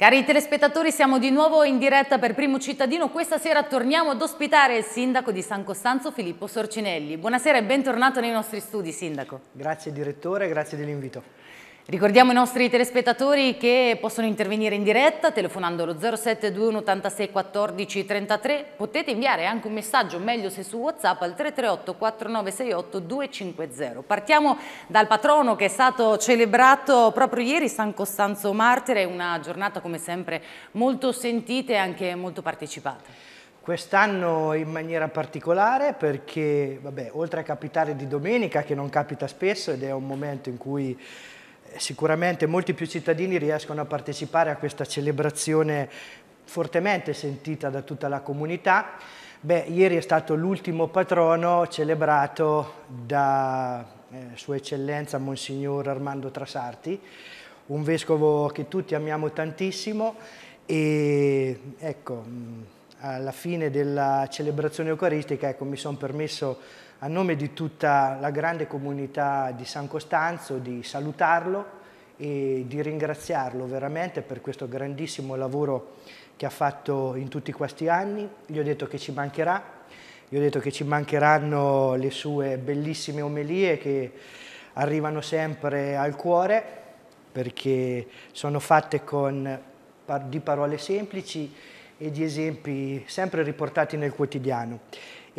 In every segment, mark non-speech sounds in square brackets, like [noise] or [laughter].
Cari telespettatori, siamo di nuovo in diretta per Primo Cittadino. Questa sera torniamo ad ospitare il sindaco di San Costanzo, Filippo Sorcinelli. Buonasera e bentornato nei nostri studi, sindaco. Grazie direttore, grazie dell'invito. Ricordiamo i nostri telespettatori che possono intervenire in diretta telefonando allo 0721 86 14 33. Potete inviare anche un messaggio, meglio se su WhatsApp, al 338 4968 250. Partiamo dal patrono che è stato celebrato proprio ieri, San Costanzo Martire, una giornata come sempre molto sentita e anche molto partecipata. Quest'anno in maniera particolare perché, vabbè, oltre a capitare di domenica, che non capita spesso ed è un momento in cui sicuramente molti più cittadini riescono a partecipare a questa celebrazione fortemente sentita da tutta la comunità. Beh, ieri è stato l'ultimo patrono celebrato da eh, Sua Eccellenza Monsignor Armando Trasarti, un vescovo che tutti amiamo tantissimo e ecco, mm, alla fine della celebrazione eucaristica ecco, mi sono permesso a nome di tutta la grande comunità di San Costanzo di salutarlo e di ringraziarlo veramente per questo grandissimo lavoro che ha fatto in tutti questi anni. Gli ho detto che ci mancherà, gli ho detto che ci mancheranno le sue bellissime omelie che arrivano sempre al cuore perché sono fatte con, di parole semplici e di esempi sempre riportati nel quotidiano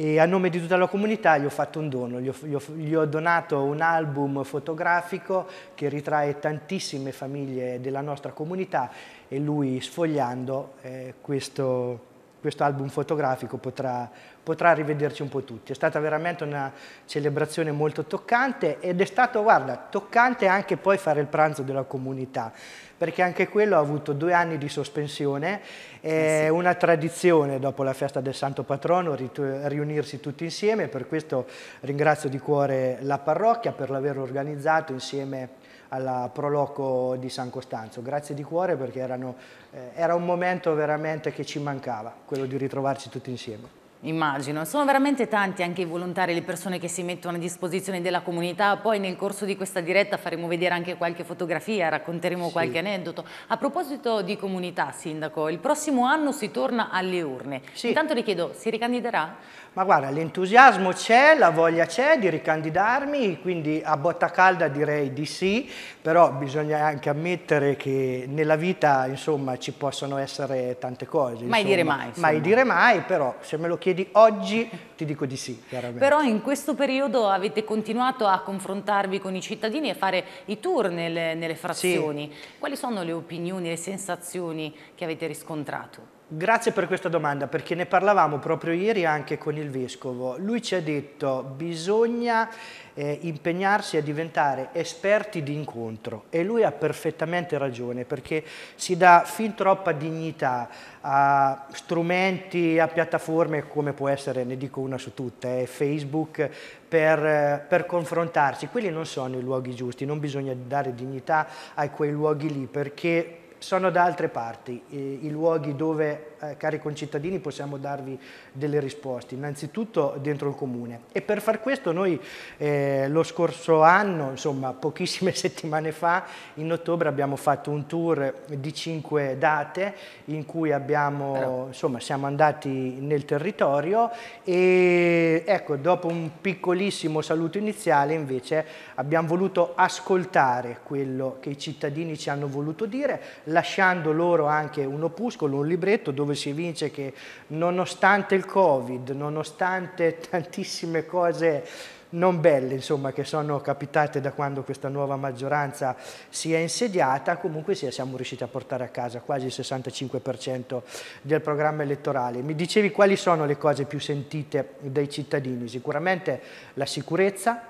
e a nome di tutta la comunità gli ho fatto un dono, gli ho, gli ho, gli ho donato un album fotografico che ritrae tantissime famiglie della nostra comunità e lui sfogliando eh, questo, questo, album fotografico potrà, potrà, rivederci un po' tutti. È stata veramente una celebrazione molto toccante ed è stato, guarda, toccante anche poi fare il pranzo della comunità perché anche quello ha avuto due anni di sospensione, eh è sì. una tradizione dopo la festa del Santo Patrono riunirsi tutti insieme, per questo ringrazio di cuore la parrocchia per l'aver organizzato insieme alla Proloco di San Costanzo. Grazie di cuore perché erano, eh, era un momento veramente che ci mancava, quello di ritrovarci tutti insieme. Immagino, sono veramente tanti anche i volontari, le persone che si mettono a disposizione della comunità, poi nel corso di questa diretta faremo vedere anche qualche fotografia, racconteremo sì. qualche aneddoto. A proposito di comunità, Sindaco, il prossimo anno si torna alle urne, sì. intanto le chiedo, si ricandiderà? ma guarda, l'entusiasmo c'è, la voglia c'è di ricandidarmi, quindi a botta calda direi di sì, però bisogna anche ammettere che nella vita, insomma, ci possono essere tante cose. Mai insomma. dire mai. Insomma. Mai dire mai, però se me lo chiedi oggi ti dico di sì, chiaramente. Però in questo periodo avete continuato a confrontarvi con i cittadini e fare i tour nelle, nelle frazioni. Sì. Quali sono le opinioni, le sensazioni che avete riscontrato? Grazie per questa domanda perché ne parlavamo proprio ieri anche con il Vescovo. Lui ci ha detto bisogna eh, impegnarsi a diventare esperti di incontro e lui ha perfettamente ragione perché si dà fin troppa dignità a strumenti, a piattaforme come può essere, ne dico una su tutte, eh, Facebook, per, per, confrontarsi. Quelli non sono i luoghi giusti, non bisogna dare dignità a quei luoghi lì perché sono da altre parti eh, i luoghi dove eh, cari concittadini, possiamo darvi delle risposte, innanzitutto dentro il comune. E per far questo noi eh, lo scorso anno, insomma [laughs] pochissime settimane fa, in ottobre abbiamo fatto un tour di cinque date in cui abbiamo, insomma, siamo andati nel territorio e ecco, dopo un piccolissimo saluto iniziale invece abbiamo voluto ascoltare quello che i cittadini ci hanno voluto dire, lasciando loro anche un opuscolo, un libretto dove dove si evince che nonostante il Covid, nonostante [laughs] tantissime cose non belle insomma, che sono capitate da quando questa nuova maggioranza si è insediata, comunque sia, siamo riusciti a portare a casa quasi il 65% del programma elettorale. Mi dicevi quali sono le cose più sentite dai cittadini? Sicuramente la sicurezza,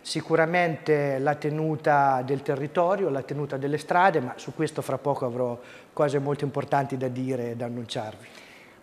sicuramente la tenuta del territorio, la tenuta delle strade, ma su questo fra poco avrò cose molto importanti da dire e da annunciarvi.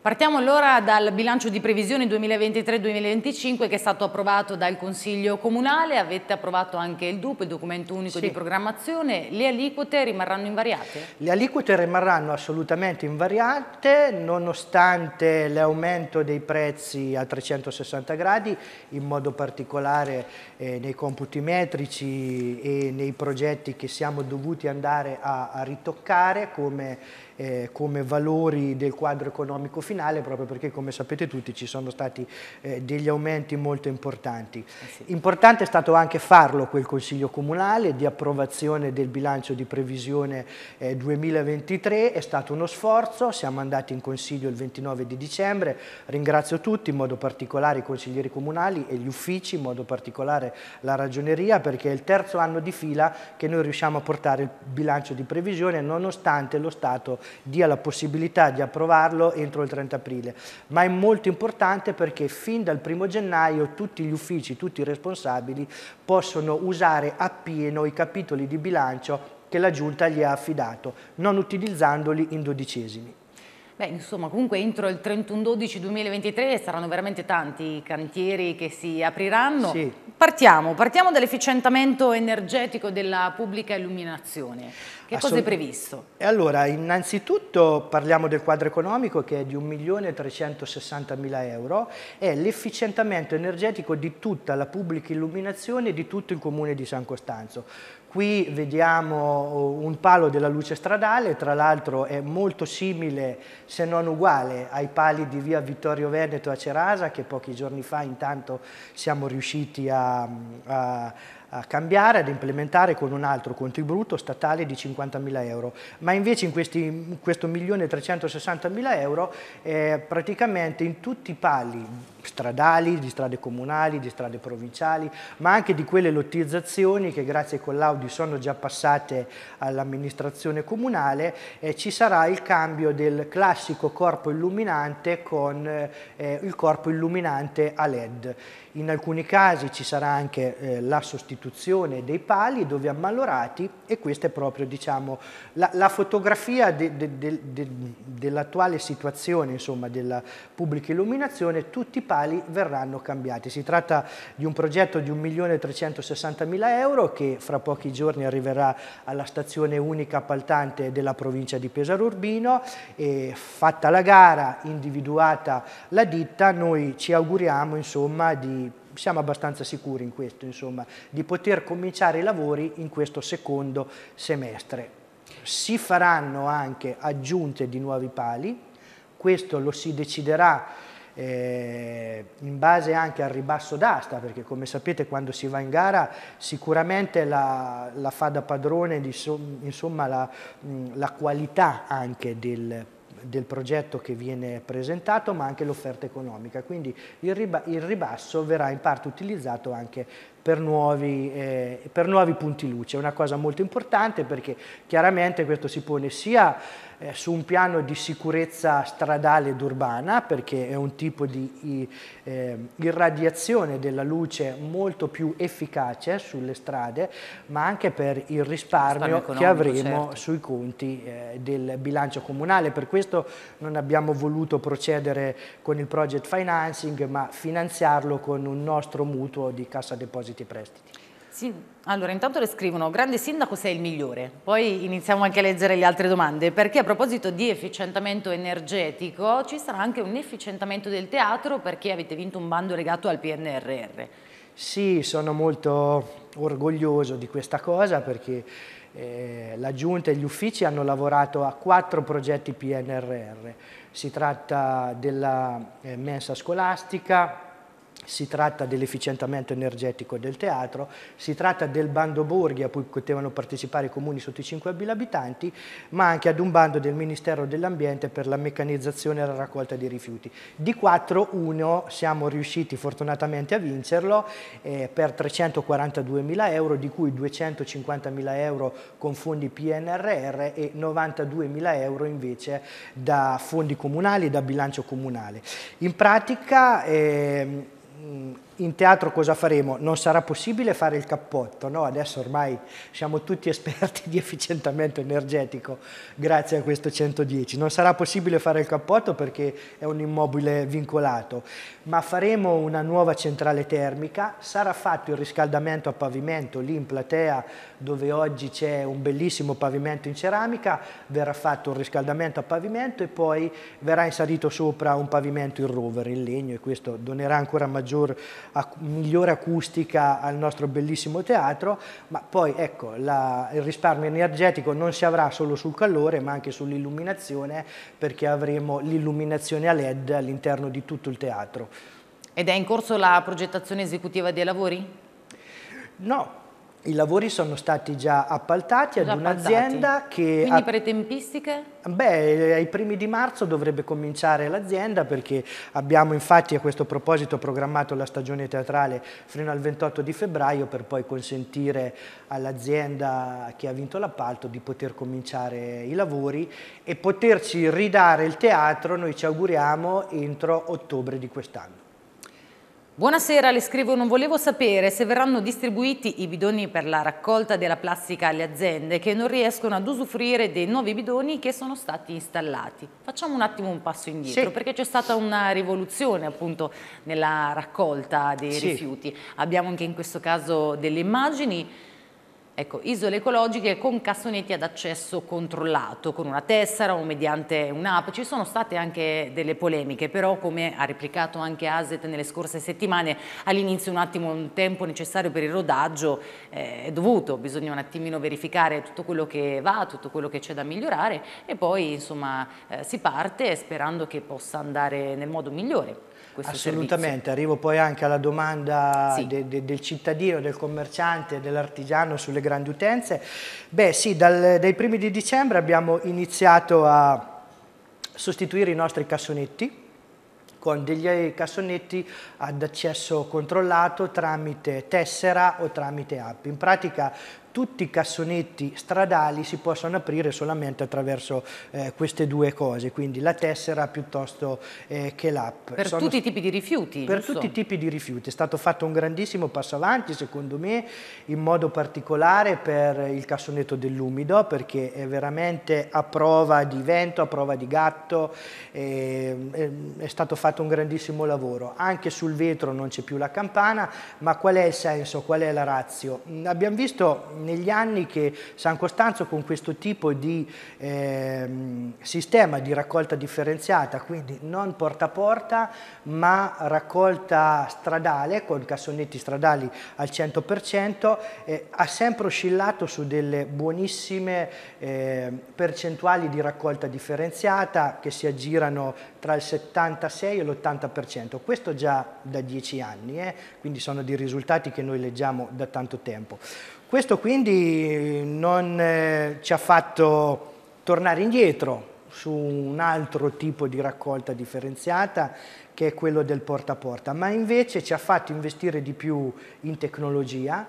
Partiamo allora dal bilancio di previsione 2023-2025 che è stato approvato dal Consiglio Comunale, avete approvato anche il DUP, il documento unico sì. di programmazione, le aliquote rimarranno invariate? Le aliquote rimarranno assolutamente invariate nonostante l'aumento dei prezzi a 360 gradi, in modo particolare eh, nei computi metrici e nei progetti che siamo dovuti andare a, a ritoccare come, eh, come valori del quadro economico finanziario finale proprio perché come sapete tutti ci sono stati eh, degli aumenti molto importanti. Eh Importante è stato anche farlo quel Consiglio Comunale di approvazione del bilancio di previsione eh, 2023, è stato uno sforzo, siamo andati in Consiglio il 29 di dicembre, ringrazio tutti, in modo particolare i consiglieri comunali e gli uffici, in modo particolare la ragioneria perché è il terzo anno di fila che noi riusciamo a portare il bilancio di previsione nonostante lo Stato dia la possibilità di approvarlo entro il 30 30 aprile, ma è molto importante perché fin dal primo gennaio tutti gli uffici, tutti i responsabili possono usare appieno i capitoli di bilancio che la Giunta gli ha affidato, non utilizzandoli in dodicesimi. Beh, insomma, comunque entro il 31-12-2023 saranno veramente tanti i cantieri che si apriranno. Sì. Partiamo, partiamo dall'efficientamento energetico della pubblica illuminazione. Che Assolut cosa è previsto? E allora, innanzitutto parliamo del quadro economico che è di 1.360.000 euro, è l'efficientamento energetico di tutta la pubblica illuminazione di tutto il comune di San Costanzo. Qui vediamo uh, un palo della luce stradale, tra l'altro è molto simile, se non uguale, ai pali di via Vittorio Veneto a Cerasa, che pochi giorni fa intanto siamo riusciti a, a a cambiare, ad implementare con un altro contributo statale di 50.000 euro. Ma invece in, questi, in questo 1.360.000 euro eh, praticamente in tutti i pali stradali, di strade comunali, di strade provinciali, ma anche di quelle lottizzazioni che grazie ai collaudi sono già passate all'amministrazione comunale, eh, ci sarà il cambio del classico corpo illuminante con eh, eh il corpo illuminante a LED. In alcuni casi ci sarà anche eh, la sostituzione dei pali dove ammalorati e questa è proprio diciamo, la, la fotografia de, de, de, dell'attuale situazione insomma, della pubblica illuminazione, tutti i municipali verranno cambiati. Si tratta di un progetto di 1.360.000 euro che fra pochi giorni arriverà alla stazione unica appaltante della provincia di Pesaro Urbino e fatta la gara, individuata la ditta, noi ci auguriamo insomma di siamo abbastanza sicuri in questo, insomma, di poter cominciare i lavori in questo secondo semestre. Si faranno anche aggiunte di nuovi pali, questo lo si deciderà eh, in base anche al ribasso d'asta, perché come sapete quando si va in gara sicuramente la, la fa da padrone di, insomma, la, mm, la, qualità anche del, del progetto che viene presentato ma anche l'offerta economica quindi il, riba, il ribasso verrà in parte utilizzato anche per nuovi, eh, per nuovi, punti luce. È una cosa molto importante perché chiaramente questo si pone sia eh, su un piano di sicurezza stradale ed urbana, perché è un tipo di eh, irradiazione della luce molto più efficace sulle strade, ma anche per il risparmio che avremo certo. sui conti eh, del bilancio comunale. Per questo non abbiamo voluto procedere con il project financing, ma finanziarlo con un nostro mutuo di cassa deposito depositi e prestiti. Sì, allora intanto le scrivono, grande sindaco sei il migliore, poi iniziamo anche a leggere le altre domande, perché a proposito di efficientamento energetico ci sarà anche un efficientamento del teatro perché avete vinto un bando legato al PNRR. Sì, sono molto orgoglioso di questa cosa perché eh, la Giunta e gli uffici hanno lavorato a quattro progetti PNRR, si tratta della eh, mensa scolastica, si tratta dell'efficientamento energetico del teatro, si tratta del bando borghi a cui potevano partecipare i comuni sotto i 5.000 abitanti, ma anche ad un bando del Ministero dell'Ambiente per la meccanizzazione e la raccolta dei rifiuti. Di 4, uno siamo riusciti fortunatamente a vincerlo eh, per 342.000 euro, di cui 250.000 euro con fondi PNRR e 92.000 euro invece da fondi comunali e da bilancio comunale. In pratica... Eh, in teatro cosa faremo? Non sarà possibile fare il cappotto, no? adesso ormai siamo tutti esperti di efficientamento energetico grazie a questo 110, non sarà possibile fare il cappotto perché è un immobile vincolato, ma faremo una nuova centrale termica, sarà fatto il riscaldamento a pavimento lì in platea dove oggi c'è un bellissimo pavimento in ceramica, verrà fatto un riscaldamento a pavimento e poi verrà inserito sopra un pavimento in rover in legno e questo donerà ancora maggior, migliore acustica al nostro bellissimo teatro, ma poi ecco la, il risparmio energetico non si avrà solo sul calore ma anche sull'illuminazione perché avremo l'illuminazione a led all'interno di tutto il teatro. Ed è in corso la progettazione esecutiva dei lavori? No, i lavori sono stati già appaltati già ad un'azienda che... Quindi ha... per tempistiche? Beh, ai primi di marzo dovrebbe cominciare l'azienda perché abbiamo infatti a questo proposito programmato la stagione teatrale fino al 28 di febbraio per poi consentire all'azienda che ha vinto l'appalto di poter cominciare i lavori e poterci ridare il teatro, noi ci auguriamo, entro ottobre di quest'anno. Buonasera, le scrivo non volevo sapere se verranno distribuiti i bidoni per la raccolta della plastica alle aziende che non riescono ad usufruire dei nuovi bidoni che sono stati installati. Facciamo un attimo un passo indietro sì. perché c'è stata una rivoluzione appunto nella raccolta dei sì. rifiuti. Abbiamo anche in questo caso delle immagini Ecco, isole ecologiche con cassonetti ad accesso controllato, con una tessera o mediante un'app. Ci sono state anche delle polemiche, però come ha replicato anche Aset nelle scorse settimane, all'inizio un attimo un tempo necessario per il rodaggio eh, è dovuto, bisogna un attimino verificare tutto quello che va, tutto quello che c'è da migliorare e poi insomma eh, si parte sperando che possa andare nel modo migliore questo Assolutamente, servizio. arrivo poi anche alla domanda sì. de, de, del cittadino, del commerciante, dell'artigiano sulle grandi utenze. Beh sì, dal, dai primi di dicembre abbiamo iniziato a sostituire i nostri cassonetti con degli eh, cassonetti ad accesso controllato tramite tessera o tramite app. In pratica tutti i cassonetti stradali si possono aprire solamente attraverso eh, queste due cose, quindi la tessera piuttosto eh, che l'app. Per Sono tutti i tipi di rifiuti? Per giusto? tutti i tipi di rifiuti, è stato fatto un grandissimo passo avanti secondo me, in modo particolare per il cassonetto dell'umido perché è veramente a prova di vento, a prova di gatto, eh, è stato fatto un grandissimo lavoro. Anche sul vetro non c'è più la campana, ma qual è il senso, qual è la razza? Mm, abbiamo visto negli anni che San Costanzo con questo tipo di eh, sistema di raccolta differenziata, quindi non porta a porta ma raccolta stradale con cassonetti stradali al 100%, eh, ha sempre oscillato su delle buonissime eh, percentuali di raccolta differenziata che si aggirano tra il 76 e l'80%, questo già da dieci anni, eh, quindi sono dei risultati che noi leggiamo da tanto tempo. Questo quindi non eh, ci ha fatto tornare indietro su un altro tipo di raccolta differenziata che è quello del porta a porta, ma invece ci ha fatto investire di più in tecnologia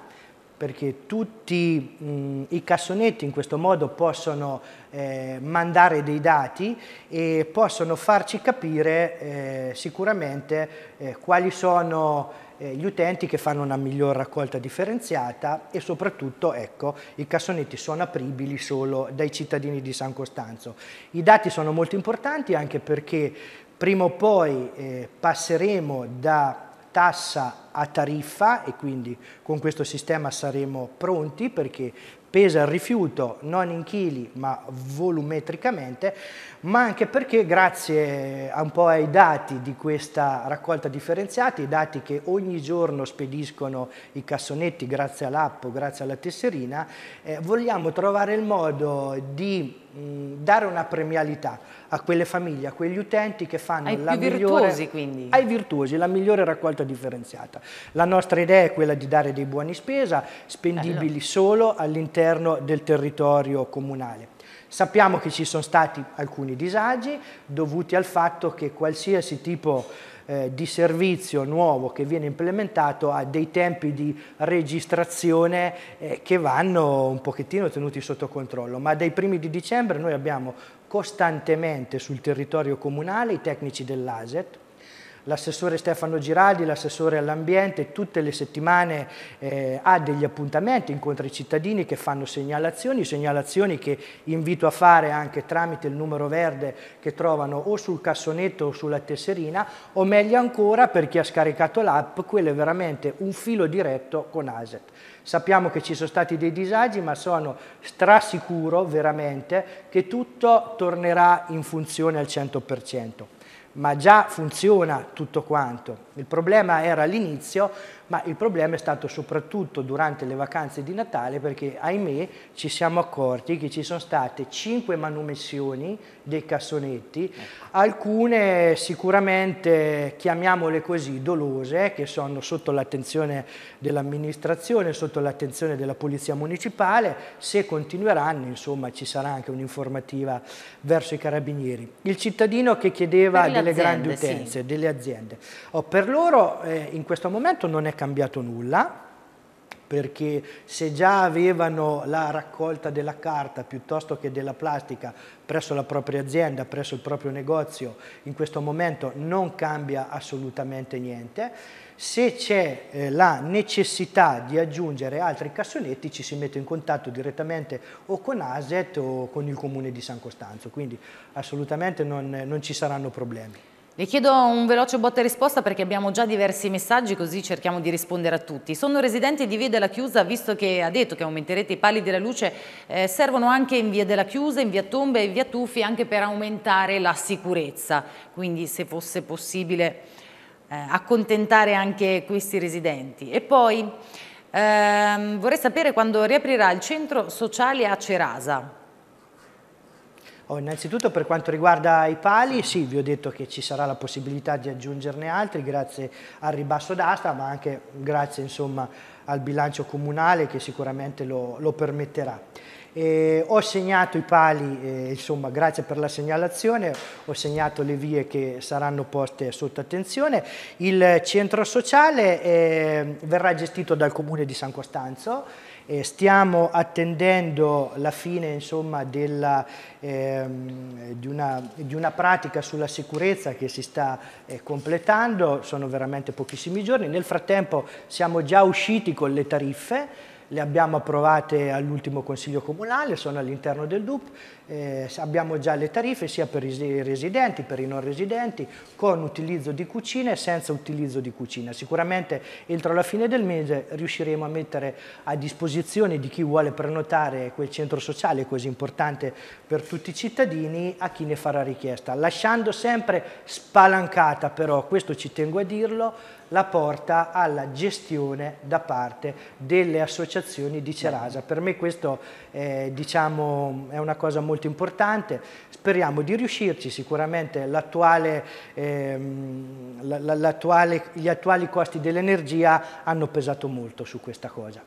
perché tutti mh, mm, i cassonetti in questo modo possono eh, mandare dei dati e possono farci capire eh, sicuramente eh, quali sono eh, gli utenti che fanno una miglior raccolta differenziata e soprattutto ecco, i cassonetti sono apribili solo dai cittadini di San Costanzo. I dati sono molto importanti anche perché prima o poi eh, passeremo da tassa a tariffa e quindi con questo sistema saremo pronti perché pesa il rifiuto non in chili ma volumetricamente, ma anche perché grazie eh, un po' ai dati di questa raccolta differenziata, i dati che ogni giorno spediscono i cassonetti grazie all'app grazie alla tesserina, eh, vogliamo trovare il modo di mh, mm, dare una premialità a quelle famiglie, a quegli utenti che fanno ai la migliore... Virtuosi, quindi. Ai virtuosi, la migliore raccolta differenziata. La nostra idea è quella di dare dei buoni spesa, spendibili Bello. solo all'interno del territorio comunale. Sappiamo che ci sono stati alcuni disagi dovuti al fatto che qualsiasi tipo eh, di servizio nuovo che viene implementato ha dei tempi di registrazione eh, che vanno un pochettino tenuti sotto controllo, ma dai primi di dicembre noi abbiamo costantemente sul territorio comunale i tecnici dell'ASET l'assessore Stefano Giraldi, l'assessore all'ambiente, tutte le settimane eh, ha degli appuntamenti, incontra i cittadini che fanno segnalazioni, segnalazioni che invito a fare anche tramite il numero verde che trovano o sul cassonetto o sulla tesserina o meglio ancora per chi ha scaricato l'app, quello è veramente un filo diretto con ASET. Sappiamo che ci sono stati dei disagi ma sono strasicuro veramente che tutto tornerà in funzione al 100% ma già funziona tutto quanto. Il problema era all'inizio ma il problema è stato soprattutto durante le vacanze di Natale perché ahimè ci siamo accorti che ci sono state cinque manomissioni dei cassonetti, ecco. alcune sicuramente chiamiamole così dolose che sono sotto l'attenzione dell'amministrazione, sotto l'attenzione della polizia municipale, se continueranno insomma ci sarà anche un'informativa verso i carabinieri. Il cittadino che chiedeva delle aziende, grandi utenze, sì. delle aziende, oh, per loro eh, in questo momento non è cambiato nulla perché se già avevano la raccolta della carta piuttosto che della plastica presso la propria azienda, presso il proprio negozio, in questo momento non cambia assolutamente niente. Se c'è eh, la necessità di aggiungere altri cassonetti ci si mette in contatto direttamente o con ASET o con il comune di San Costanzo, quindi assolutamente non, non ci saranno problemi. Le chiedo un veloce botta e risposta perché abbiamo già diversi messaggi così cerchiamo di rispondere a tutti. Sono residenti di Via della Chiusa, visto che ha detto che aumenterete i pali della luce, eh, servono anche in Via della Chiusa, in Via Tombe e in Via Tuffi anche per aumentare la sicurezza. Quindi se fosse possibile eh, accontentare anche questi residenti. E poi ehm, vorrei sapere quando riaprirà il centro sociale a Cerasa. Oh, innanzitutto per quanto riguarda i pali, sì, vi ho detto che ci sarà la possibilità di aggiungerne altri grazie al ribasso d'asta, ma anche grazie insomma, al bilancio comunale che sicuramente lo, lo permetterà. E ho segnato i pali, eh, insomma, grazie per la segnalazione, ho segnato le vie che saranno poste sotto attenzione. Il centro sociale eh, verrà gestito dal comune di San Costanzo eh, stiamo attendendo la fine insomma, della, ehm, di, una, di, una, pratica sulla sicurezza che si sta eh, completando, sono veramente pochissimi giorni, nel frattempo siamo già usciti con le tariffe, le abbiamo approvate all'ultimo Consiglio Comunale, sono all'interno del DUP, eh, abbiamo già le tariffe sia per i residenti, per i non residenti, con utilizzo di cucina e senza utilizzo di cucina. Sicuramente entro la fine del mese riusciremo a mettere a disposizione di chi vuole prenotare quel centro sociale così importante per tutti i cittadini a chi ne farà richiesta, lasciando sempre spalancata però, questo ci tengo a dirlo, la porta alla gestione da parte delle associazioni di Cerasa. Per me questo è, eh, diciamo, è una cosa molto importante, speriamo di riuscirci, sicuramente ehm, gli attuali costi dell'energia hanno pesato molto su questa cosa.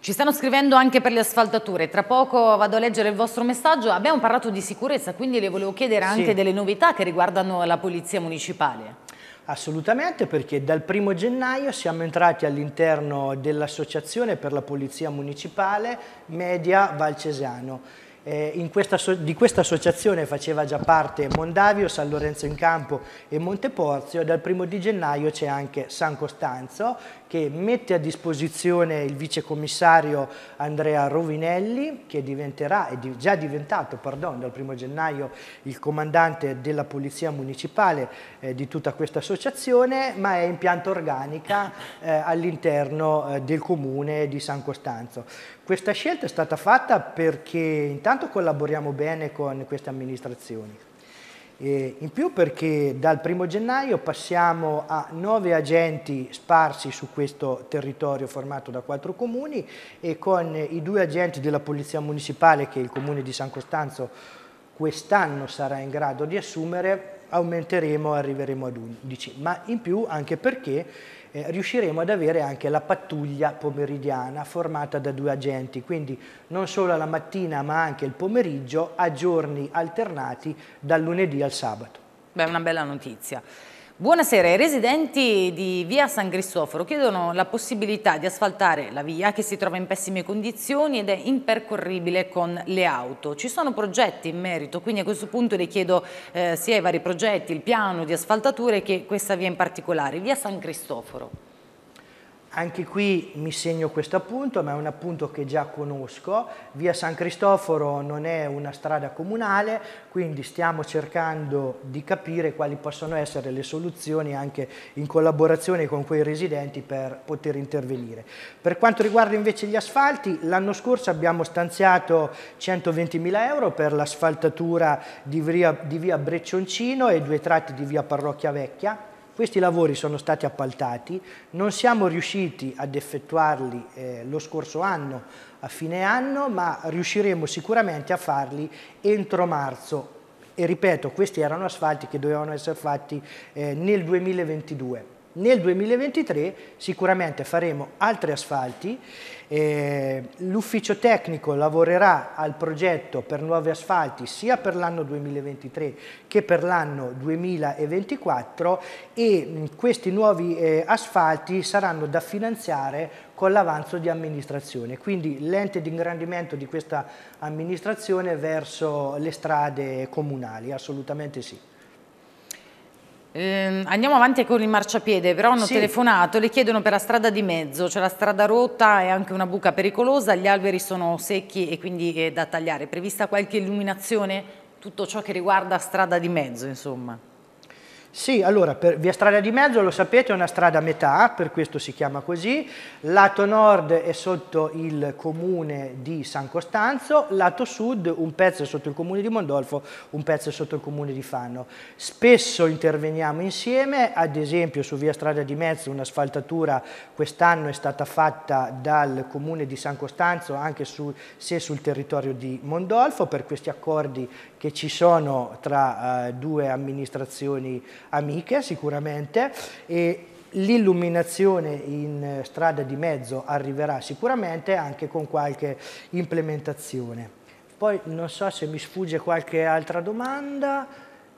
Ci stanno scrivendo anche per le asfaltature, tra poco vado a leggere il vostro messaggio, abbiamo parlato di sicurezza quindi le volevo chiedere anche sì. delle novità che riguardano la Polizia Municipale. Assolutamente perché dal primo gennaio siamo entrati all'interno dell'Associazione per la Polizia Municipale Media Valcesano. Eh, questa, di questa associazione faceva già parte Mondavio, San Lorenzo in Campo e Monteporzio, dal primo di gennaio c'è anche San Costanzo che mette a disposizione il vicecommissario Andrea Rovinelli, che diventerà, è già diventato pardon, dal 1 gennaio il comandante della Polizia Municipale eh, di tutta questa associazione, ma è in pianta organica eh, all'interno eh, del comune di San Costanzo. Questa scelta è stata fatta perché intanto collaboriamo bene con queste amministrazioni, eh, in più perché dal primo gennaio passiamo a nove agenti sparsi su questo territorio formato da quattro comuni e con i due agenti della Polizia Municipale che il Comune di San Costanzo quest'anno sarà in grado di assumere aumenteremo, arriveremo ad 11, ma in più anche perché eh, riusciremo ad avere anche la pattuglia pomeridiana formata da due agenti, quindi non solo la mattina ma anche il pomeriggio a giorni alternati dal lunedì al sabato. Beh, una bella notizia. Buonasera, i residenti di via San Cristoforo chiedono la possibilità di asfaltare la via che si trova in pessime condizioni ed è impercorribile con le auto. Ci sono progetti in merito, quindi a questo punto le chiedo eh, sia i vari progetti, il piano di asfaltature che questa via in particolare, via San Cristoforo. Anche qui mi segno questo appunto, ma è un appunto che già conosco. Via San Cristoforo non è una strada comunale, quindi stiamo cercando di capire quali possono essere le soluzioni anche in collaborazione con quei residenti per poter intervenire. Per quanto riguarda invece gli asfalti, l'anno scorso abbiamo stanziato 120.000 euro per l'asfaltatura di, via Breccioncino e due tratti di via Parrocchia Vecchia questi lavori sono stati appaltati, non siamo riusciti ad effettuarli eh, lo scorso anno a fine anno, ma riusciremo sicuramente a farli entro marzo. E ripeto, questi erano asfalti che dovevano essere fatti eh, nel 2022. Nel 2023 sicuramente faremo altri asfalti, eh, l'ufficio tecnico lavorerà al progetto per nuovi asfalti sia per l'anno 2023 che per l'anno 2024 e mm, questi nuovi eh, asfalti saranno da finanziare con l'avanzo di amministrazione, quindi l'ente di ingrandimento di questa amministrazione verso le strade comunali, assolutamente sì. Eh, andiamo avanti con il marciapiede, però hanno sì. telefonato, le chiedono per la strada di mezzo, c'è cioè la strada rotta e anche una buca pericolosa, gli alberi sono secchi e quindi è da tagliare. È prevista qualche illuminazione? Tutto ciò che riguarda strada di mezzo, insomma. Sì, allora, per via strada di mezzo, lo sapete, è una strada a metà, per questo si chiama così. Lato nord è sotto il comune di San Costanzo, lato sud un pezzo è sotto il comune di Mondolfo, un pezzo è sotto il comune di Fanno. Spesso interveniamo insieme, ad esempio su via strada di mezzo un'asfaltatura quest'anno è stata fatta dal comune di San Costanzo, anche su, se sul territorio di Mondolfo, per questi accordi che ci sono tra eh, due amministrazioni amiche sicuramente e l'illuminazione in eh, strada di mezzo arriverà sicuramente anche con qualche implementazione. Poi non so se mi sfugge qualche altra domanda.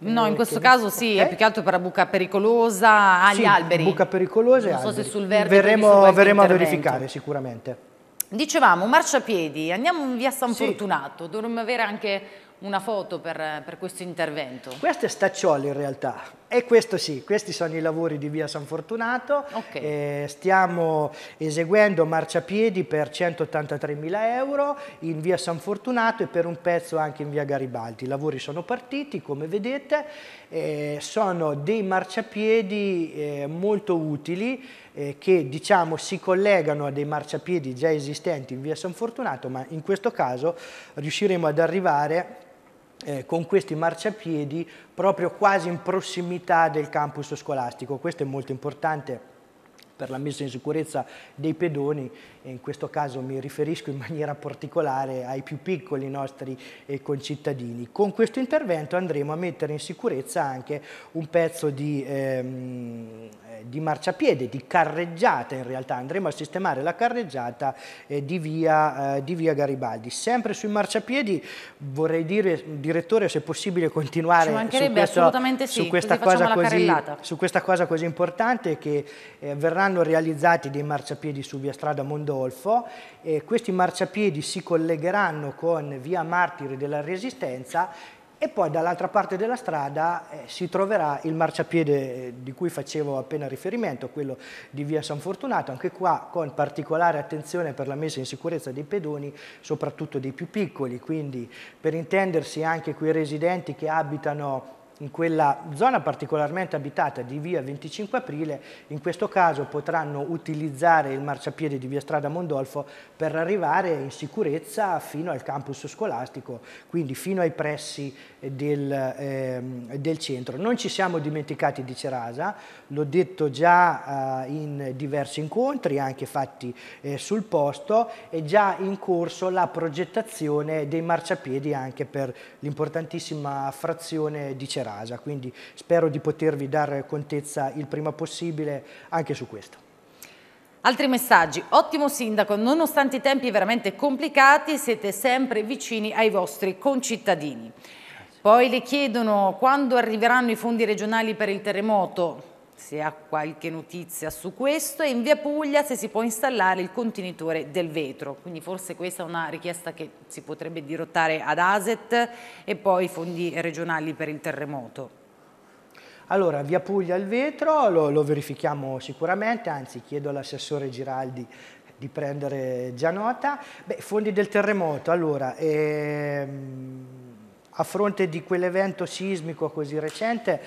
No, in eh, questo caso sì, okay. è eh? più che altro per la buca pericolosa agli ah, sì, alberi. buca pericolosa Non so alberi. se sul verde Verremo, verremo a verificare sicuramente. Dicevamo, marciapiedi, andiamo in via San sì. Fortunato, dovremmo avere anche una foto per, per questo intervento. Questo è Stacciolo in realtà, e questo sì, questi sono i lavori di via San Fortunato, okay. eh, stiamo eseguendo marciapiedi per 183 mila euro in via San Fortunato e per un pezzo anche in via Garibaldi. I lavori sono partiti, come vedete, eh, sono dei marciapiedi eh, molto utili eh, che diciamo si collegano a dei marciapiedi già esistenti in via San Fortunato, ma in questo caso riusciremo ad arrivare eh, con questi marciapiedi proprio quasi in prossimità del campus scolastico. Questo è molto importante per la messa in sicurezza dei pedoni e in questo caso mi riferisco in maniera particolare ai più piccoli nostri eh, concittadini. Con questo intervento andremo a mettere in sicurezza anche un pezzo di, ehm, eh, di marciapiede, di carreggiata in realtà, andremo a sistemare la carreggiata eh, di, via, eh, di, via, Garibaldi. Sempre sui marciapiedi vorrei dire, direttore, se è possibile continuare su, questo, sì, su, questa così così, su, questa cosa così importante che eh, verranno realizzati dei marciapiedi su via strada Mondovani Pandolfo. Eh, questi marciapiedi si collegheranno con via Martiri della Resistenza e poi dall'altra parte della strada eh, si troverà il marciapiede eh, di cui facevo appena riferimento, quello di via San Fortunato, anche qua con particolare attenzione per la messa in sicurezza dei pedoni, soprattutto dei più piccoli, quindi per intendersi anche quei residenti che abitano in quella zona particolarmente abitata di via 25 aprile, in questo caso potranno utilizzare il marciapiede di via strada Mondolfo per arrivare in sicurezza fino al campus scolastico, quindi fino ai pressi del, eh, del centro. Non ci siamo dimenticati di Cerasa, l'ho detto già eh, in diversi incontri, anche fatti eh, sul posto, è già in corso la progettazione dei marciapiedi anche per l'importantissima frazione di Cerasa. Serasa, quindi spero di potervi dare contezza il prima possibile anche su questo. Altri messaggi. Ottimo sindaco, nonostante i tempi veramente complicati, siete sempre vicini ai vostri concittadini. Poi le chiedono quando arriveranno i fondi regionali per il terremoto se ha qualche notizia su questo e in via Puglia se si può installare il contenitore del vetro, quindi forse questa è una richiesta che si potrebbe dirottare ad ASET e poi fondi regionali per il terremoto. Allora, via Puglia il vetro, lo, lo verifichiamo sicuramente, anzi chiedo all'assessore Giraldi di prendere già nota. Beh, fondi del terremoto, allora... Ehm, a fronte di quell'evento sismico così recente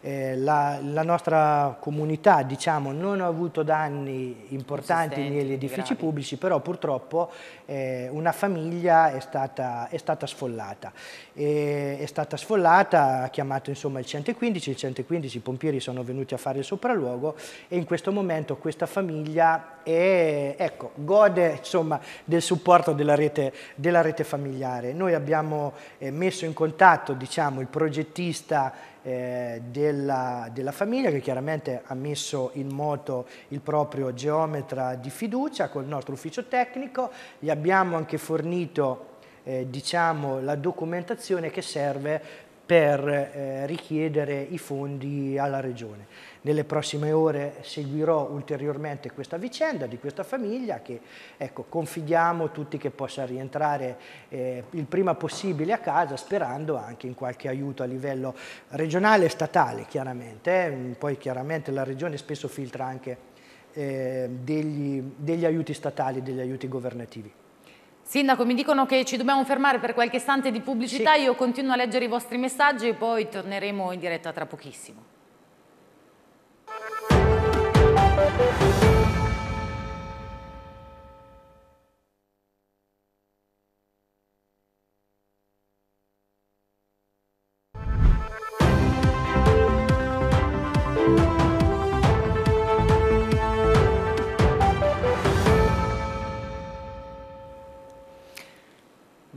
eh, la, la, nostra comunità diciamo, non ha avuto danni importanti negli edifici gravi. pubblici, però purtroppo eh, una famiglia è stata, è stata sfollata. E, è stata sfollata, ha chiamato insomma, il 115, il 115 i pompieri sono venuti a fare il sopralluogo e in questo momento questa famiglia è, ecco, gode insomma, del supporto della rete, della rete familiare. Noi abbiamo eh, messo in contatto diciamo, il progettista eh, della, della, famiglia che chiaramente ha messo in moto il proprio geometra di fiducia col nostro ufficio tecnico, gli abbiamo anche fornito eh, diciamo, la documentazione che serve per eh, richiedere i fondi alla Regione. Nelle prossime ore seguirò ulteriormente questa vicenda di questa famiglia che ecco, confidiamo tutti che possa rientrare eh, il prima possibile a casa sperando anche in qualche aiuto a livello regionale e statale chiaramente. Eh. Mm, poi chiaramente la Regione spesso filtra anche eh, degli, degli aiuti statali, degli aiuti governativi. Sindaco, mi dicono che ci dobbiamo fermare per qualche istante di pubblicità, sì. io continuo a leggere i vostri messaggi e poi torneremo in diretta tra pochissimo.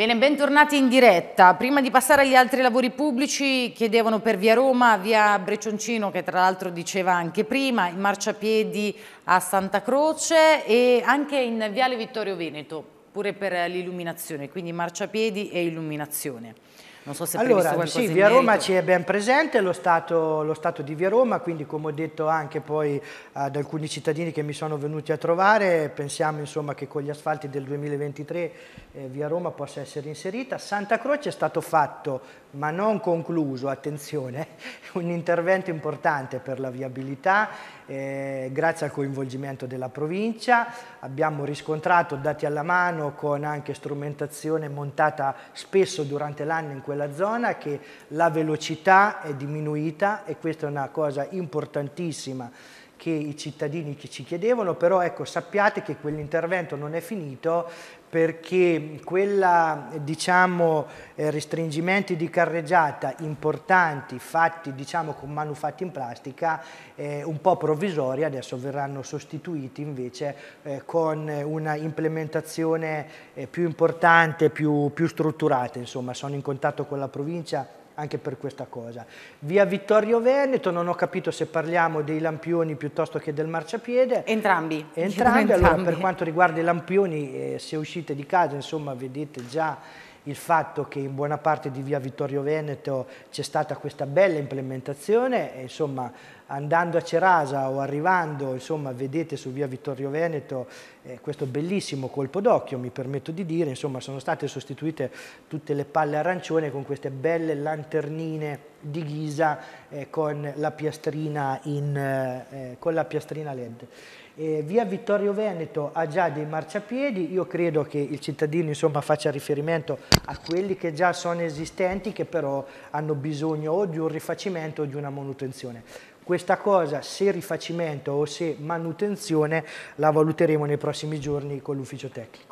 Bene, bentornati in diretta. Prima di passare agli altri lavori pubblici, chiedevano per via Roma, via Brecioncino, che tra l'altro diceva anche prima, in marciapiedi a Santa Croce e anche in viale Vittorio Veneto, pure per l'illuminazione, quindi marciapiedi e illuminazione. Non so se allora, sì, Via Roma ci è ben presente, lo stato, lo stato, di Via Roma, quindi come ho detto anche poi ad alcuni cittadini che mi sono venuti a trovare, pensiamo insomma, che con gli asfalti del 2023 eh, Via Roma possa essere inserita. Santa Croce è stato fatto, ma non concluso, attenzione, [laughs] un intervento importante per la viabilità eh, grazie al coinvolgimento della provincia. Abbiamo riscontrato dati alla mano con anche strumentazione montata spesso durante l'anno in quella zona che la velocità è diminuita e questa è una cosa importantissima che i cittadini ci chiedevano, però ecco, sappiate che quell'intervento non è finito perché quella diciamo, eh, restringimenti di carreggiata importanti fatti diciamo, con manufatti in plastica eh, un po' provvisori adesso verranno sostituiti invece eh, con una implementazione eh, più importante, più, più strutturata, insomma sono in contatto con la provincia anche per questa cosa. Via Vittorio Veneto, non ho capito se parliamo dei lampioni piuttosto che del marciapiede. Entrambi. Entrambi, allora per quanto riguarda i lampioni, eh, se uscite di casa, insomma, vedete già il fatto che in buona parte di via Vittorio Veneto c'è stata questa bella implementazione, insomma andando a Cerasa o arrivando, insomma, vedete su via Vittorio Veneto eh, questo bellissimo colpo d'occhio, mi permetto di dire, insomma, sono state sostituite tutte le palle arancione con queste belle lanternine di ghisa eh, con, la piastrina in, eh, eh con la piastrina LED. Eh, via Vittorio Veneto ha già dei marciapiedi, io credo che il cittadino insomma, faccia riferimento a quelli che già sono esistenti che però hanno bisogno o di un rifacimento o di una manutenzione. Questa cosa, se rifacimento o se manutenzione, la valuteremo nei prossimi giorni con l'ufficio tecnico.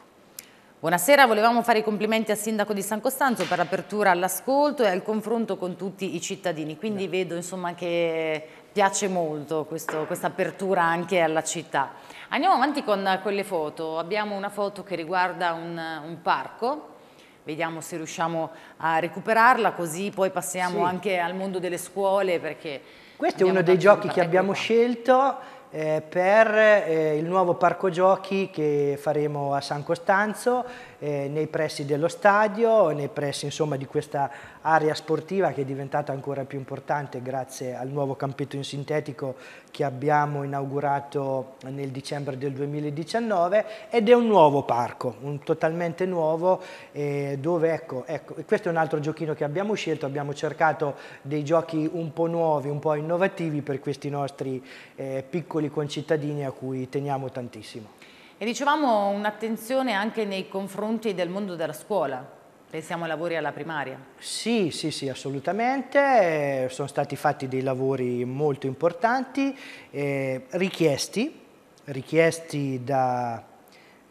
Buonasera, volevamo fare i complimenti al Sindaco di San Costanzo per l'apertura all'ascolto e al confronto con tutti i cittadini, quindi no. vedo insomma, che piace molto questa apertura anche alla città. Andiamo avanti con, quelle foto, abbiamo una foto che riguarda un, un parco, vediamo se riusciamo a recuperarla così poi passiamo sì. anche al mondo delle scuole perché questo abbiamo è uno dei giochi che abbiamo scelto eh, per eh, il nuovo parco giochi che faremo a San Costanzo eh, nei pressi dello stadio, nei pressi insomma, di questa area sportiva che è diventata ancora più importante grazie al nuovo campetto in sintetico che abbiamo inaugurato nel dicembre del 2019 ed è un nuovo parco, un totalmente nuovo eh, dove ecco, ecco, questo è un altro giochino che abbiamo scelto, abbiamo cercato dei giochi un po' nuovi, un po' innovativi per questi nostri eh, piccoli concittadini a cui teniamo tantissimo. E dicevamo un'attenzione anche nei confronti del mondo della scuola. Pensiamo ai lavori alla primaria. Sì, sì, sì, assolutamente. Sono stati fatti dei lavori molto importanti, eh, richiesti, richiesti da,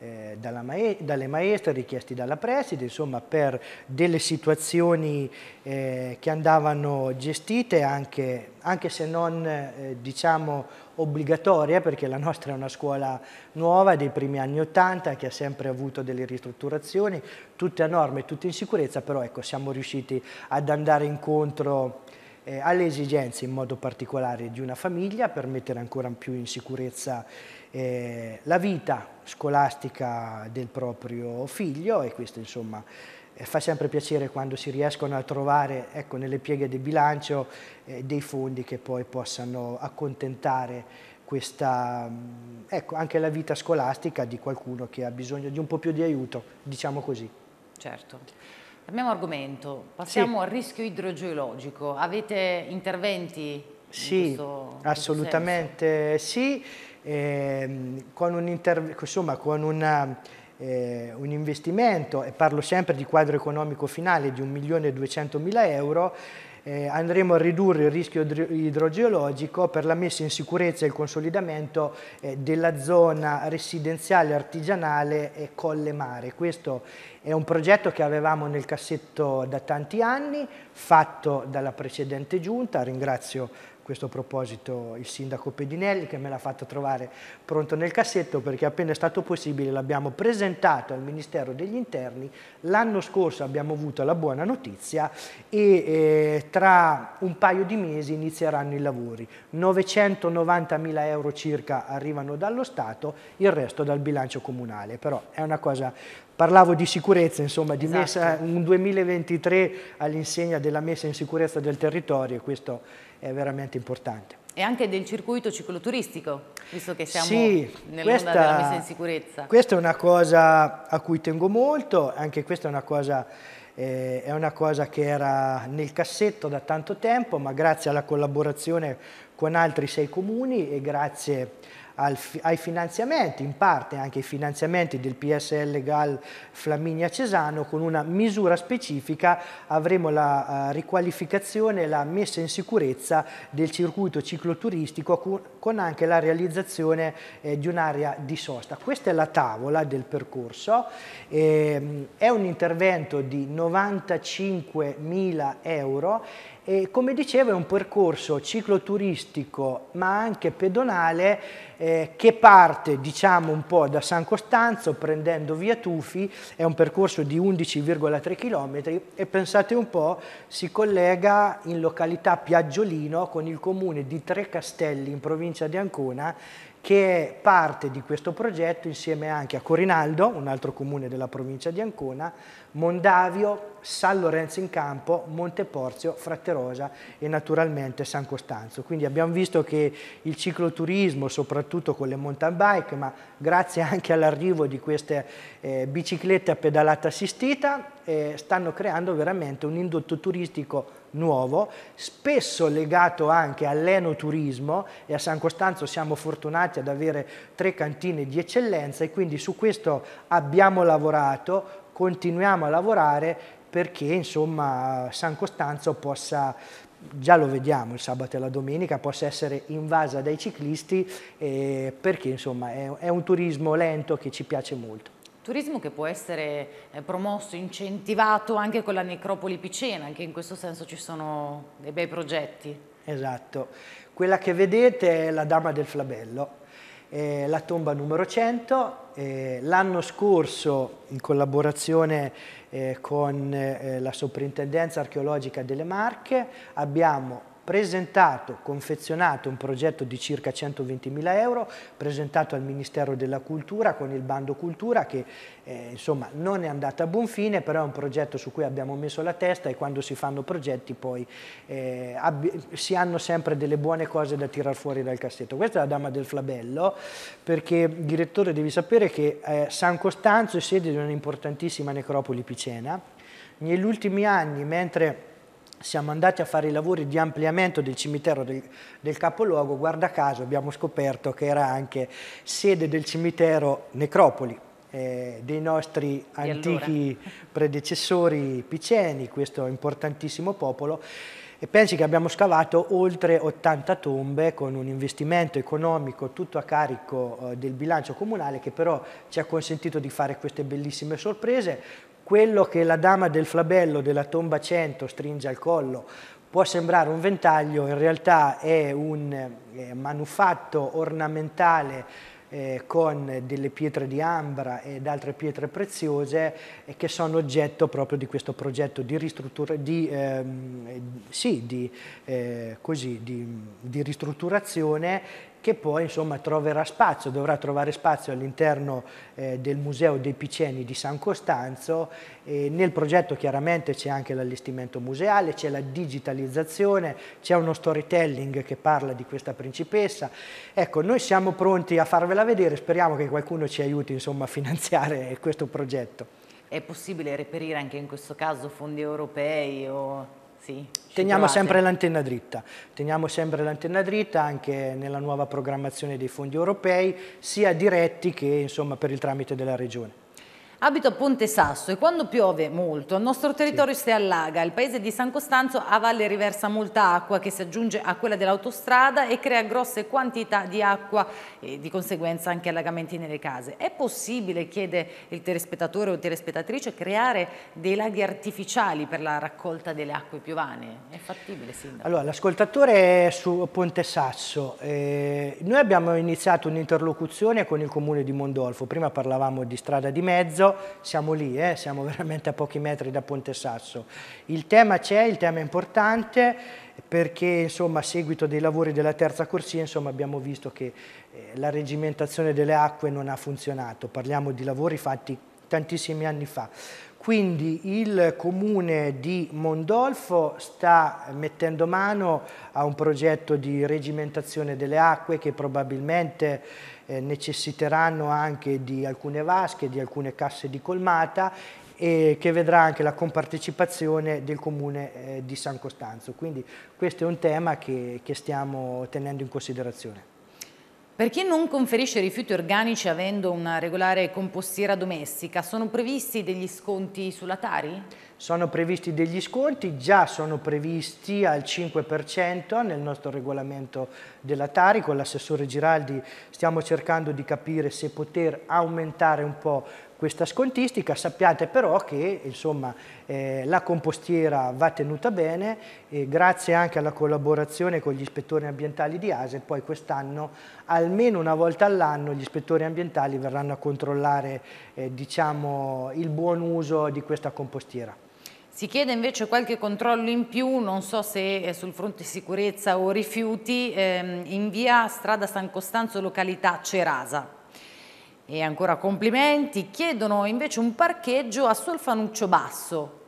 eh, ma dalle maestre richiesti dalla preside, insomma per delle situazioni eh, che andavano gestite anche, anche se non eh, diciamo obbligatorie perché la nostra è una scuola nuova dei primi anni 80 che ha sempre avuto delle ristrutturazioni, tutte a norme, tutte in sicurezza, però ecco siamo riusciti ad andare incontro eh, alle esigenze in modo particolare di una famiglia per mettere ancora più in sicurezza eh, la vita scolastica del proprio figlio e questo insomma eh, fa sempre piacere quando si riescono a trovare ecco, nelle pieghe del bilancio eh, dei fondi che poi possano accontentare questa, mm, ecco, anche la vita scolastica di qualcuno che ha bisogno di un po' più di aiuto, diciamo così. Certo. Abbiamo argomento, passiamo sì. al rischio idrogeologico. Avete interventi sì, questo, assolutamente sì, eh, con, un, insomma, con una, eh, un investimento, e parlo sempre di quadro economico finale di 1.200.000 euro, eh, andremo a ridurre il rischio idrogeologico per la messa in sicurezza e il consolidamento eh, della zona residenziale, artigianale e Colle Mare. Questo è un progetto che avevamo nel cassetto da tanti anni, fatto dalla precedente giunta, ringrazio questo proposito il sindaco Pedinelli che me l'ha fatto trovare pronto nel cassetto perché appena è stato possibile l'abbiamo presentato al Ministero degli Interni. L'anno scorso abbiamo avuto la buona notizia e eh, tra un paio di mesi inizieranno i lavori. 990 mila euro circa arrivano dallo Stato, il resto dal bilancio comunale, però è una cosa parlavo di sicurezza, insomma, di esatto. messa, un 2023 all'insegna della messa in sicurezza del territorio e questo è veramente importante. E anche del circuito cicloturistico, visto che siamo sì, nell'onda della messa in sicurezza. Questa è una cosa a cui tengo molto, anche questa è una cosa eh, è una cosa che era nel cassetto da tanto tempo, ma grazie alla collaborazione con altri sei comuni e grazie ai finanziamenti, in parte anche ai finanziamenti del PSL Gal Flaminia Cesano, con una misura specifica avremo la eh, riqualificazione e la messa in sicurezza del circuito cicloturistico con anche la realizzazione eh, di un'area di sosta. Questa è la tavola del percorso, ehm, è un intervento di 95.000 euro e come dicevo è un percorso cicloturistico ma anche pedonale eh, che parte diciamo un po' da San Costanzo prendendo via Tufi, è un percorso di 11,3 km e pensate un po' si collega in località Piaggiolino con il comune di Tre Castelli in provincia di Ancona che è parte di questo progetto insieme anche a Corinaldo, un altro comune della provincia di Ancona, Mondavio, San Lorenzo in Campo, Monteporzio, Fratterosa e naturalmente San Costanzo. Quindi abbiamo visto che il cicloturismo, soprattutto con le mountain bike, ma grazie anche all'arrivo di queste eh, biciclette a pedalata assistita, eh, stanno creando veramente un indotto turistico nuovo, spesso legato anche all'enoturismo e a San Costanzo siamo fortunati ad avere tre cantine di eccellenza e quindi su questo abbiamo lavorato, continuiamo a lavorare perché insomma San Costanzo possa già lo vediamo il sabato e la domenica, possa essere invasa dai ciclisti eh, perché insomma è, è un turismo lento che ci piace molto turismo che può essere eh, promosso, incentivato anche con la necropoli picena, anche in questo senso ci sono dei bei progetti. Esatto, quella che vedete è la Dama del Flabello, eh, la tomba numero 100. L'anno scorso, in collaborazione eh, con eh, la Soprintendenza Archeologica delle Marche, abbiamo presentato, confezionato un progetto di circa 120.000 euro, presentato al Ministero della Cultura con il bando Cultura che eh, insomma non è andata a buon fine, però è un progetto su cui abbiamo messo la testa e quando si fanno progetti poi eh, si hanno sempre delle buone cose da tirar fuori dal cassetto. Questa è la Dama del Flabello perché direttore devi sapere che eh, San Costanzo è sede di un'importantissima necropoli picena. Negli ultimi anni, mentre siamo andati a fare i lavori di ampliamento del cimitero del, del, capoluogo, guarda caso abbiamo scoperto che era anche sede del cimitero Necropoli. Eh, dei nostri antichi allora. predecessori piceni, questo importantissimo popolo, e pensi che abbiamo scavato oltre 80 tombe con un investimento economico tutto a carico eh, del bilancio comunale che però ci ha consentito di fare queste bellissime sorprese quello che la dama del flabello della tomba 100 stringe al collo può sembrare un ventaglio, in realtà è un eh, manufatto ornamentale eh, con delle pietre di ambra ed altre pietre preziose eh, che sono oggetto proprio di questo progetto di, di, ehm, eh, sì, di, eh, così, di ristrutturazione che poi insomma, troverà spazio, dovrà trovare spazio all'interno eh, del Museo dei Piceni di San Costanzo. E nel progetto chiaramente c'è anche l'allestimento museale, c'è la digitalizzazione, c'è uno storytelling che parla di questa principessa. Ecco, noi siamo pronti a farvela vedere, speriamo che qualcuno ci aiuti insomma, a finanziare questo progetto. È possibile reperire anche in questo caso fondi europei o sì, teniamo provate. sempre l'antenna dritta, teniamo sempre l'antenna dritta anche nella nuova programmazione dei fondi europei, sia diretti che insomma, per il tramite della Regione. Abito a Ponte Sasso e quando piove molto il nostro territorio sì. si allaga. Il paese di San Costanzo a valle riversa molta acqua che si aggiunge a quella dell'autostrada e crea grosse quantità di acqua e di conseguenza anche allagamenti nelle case. È possibile, chiede il telespettatore o telespettatrice, creare dei laghi artificiali per la raccolta delle acque piovane? È fattibile, Sindaco? Allora, l'ascoltatore è su Ponte Sasso. Eh, noi abbiamo iniziato un'interlocuzione con il comune di Mondolfo. Prima parlavamo di strada di mezzo siamo lì, eh, siamo [laughs] veramente a pochi metri da Ponte Sasso. Il tema c'è, il tema è importante perché insomma, a seguito dei lavori della terza corsia insomma, abbiamo visto che eh, la regimentazione delle acque non ha funzionato, parliamo di lavori fatti tantissimi anni fa. Quindi il comune di Mondolfo sta mettendo mano a un progetto di regimentazione delle acque che probabilmente eh, necessiteranno anche di alcune vasche, di alcune casse di colmata e che vedrà anche la compartecipazione del comune eh, di San Costanzo. Quindi questo è un tema che, che stiamo tenendo in considerazione. Per chi non conferisce rifiuti organici avendo una regolare compostiera domestica, sono previsti degli sconti sulla Tari? Sono previsti degli sconti, già sono previsti al 5% nel nostro regolamento della Tari, con l'assessore Giraldi stiamo cercando di capire se poter aumentare un po' questa scontistica, sappiate però che insomma, eh, la compostiera va tenuta bene e grazie anche alla collaborazione con gli ispettori ambientali di ASE, poi quest'anno almeno una volta all'anno gli ispettori ambientali verranno a controllare eh, diciamo, il buon uso di questa compostiera. Si chiede invece qualche controllo in più, non so se sul fronte sicurezza o rifiuti, ehm, in via Strada San Costanzo località Cerasa. E ancora complimenti, chiedono invece un parcheggio a Solfanuccio Basso.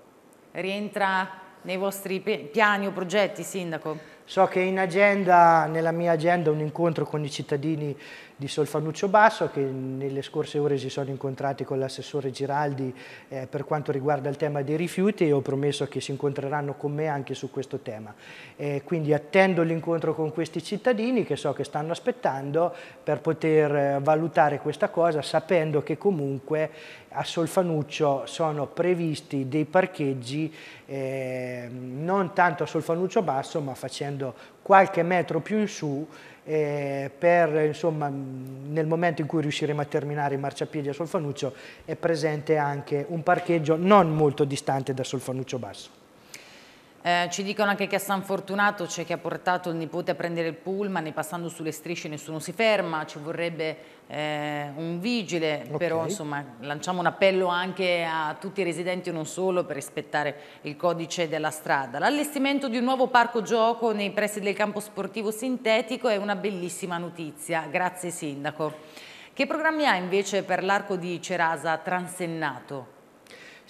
Rientra nei vostri piani o progetti, Sindaco? So che in agenda, nella mia agenda, un incontro con i cittadini di Solfanuccio Basso che nelle scorse ore si sono incontrati con l'assessore Giraldi eh, per quanto riguarda il tema dei rifiuti e ho promesso che si incontreranno con me anche su questo tema. Eh, quindi attendo l'incontro con questi cittadini che so che stanno aspettando per poter eh, valutare questa cosa sapendo che comunque a Solfanuccio sono previsti dei parcheggi eh, non tanto a Solfanuccio Basso ma facendo qualche metro più in su eh, per, insomma, mm, nel momento in cui riusciremo a terminare i marciapiedi a Solfanuccio è presente anche un parcheggio non molto distante da Solfanuccio Basso. Eh, ci dicono anche che a San Fortunato c'è chi ha portato il nipote a prendere il pullman e passando sulle strisce nessuno si ferma, ci vorrebbe eh, un vigile, okay. però insomma lanciamo un appello anche a tutti i residenti e non solo per rispettare il codice della strada. L'allestimento di un nuovo parco gioco nei pressi del campo sportivo sintetico è una bellissima notizia, grazie Sindaco. Che programmi ha invece per l'arco di Cerasa transennato?